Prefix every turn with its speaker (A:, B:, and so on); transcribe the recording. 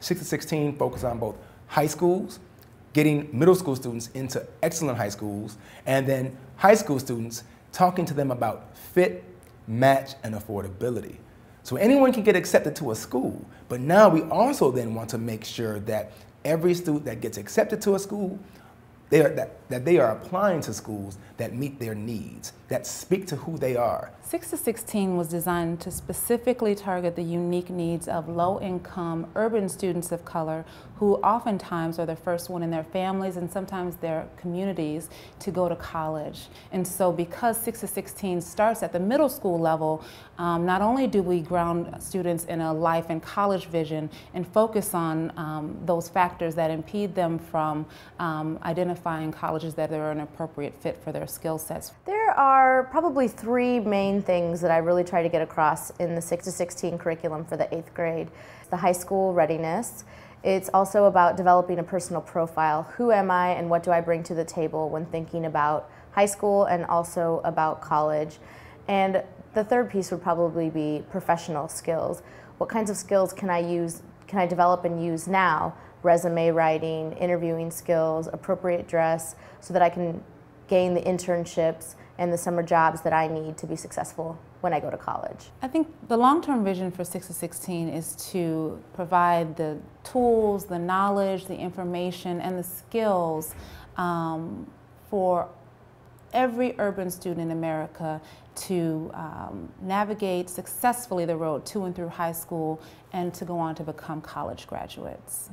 A: 6 to 16 focus on both high schools, getting middle school students into excellent high schools, and then high school students talking to them about fit, match, and affordability. So anyone can get accepted to a school, but now we also then want to make sure that every student that gets accepted to a school they are, that, that they are applying to schools that meet their needs, that speak to who they are.
B: 6 to 16 was designed to specifically target the unique needs of low-income urban students of color who oftentimes are the first one in their families and sometimes their communities to go to college. And so because 6 to 16 starts at the middle school level, um, not only do we ground students in a life and college vision and focus on um, those factors that impede them from um, identifying identifying colleges that are an appropriate fit for their skill sets?
C: There are probably three main things that I really try to get across in the 6 to 16 curriculum for the eighth grade it's the high school readiness. It's also about developing a personal profile. Who am I and what do I bring to the table when thinking about high school and also about college? And the third piece would probably be professional skills. What kinds of skills can I use can I develop and use now? Resume writing, interviewing skills, appropriate dress, so that I can gain the internships and the summer jobs that I need to be successful when I go to college.
B: I think the long-term vision for 6 to 16 is to provide the tools, the knowledge, the information, and the skills um, for every urban student in America to um, navigate successfully the road to and through high school and to go on to become college
C: graduates.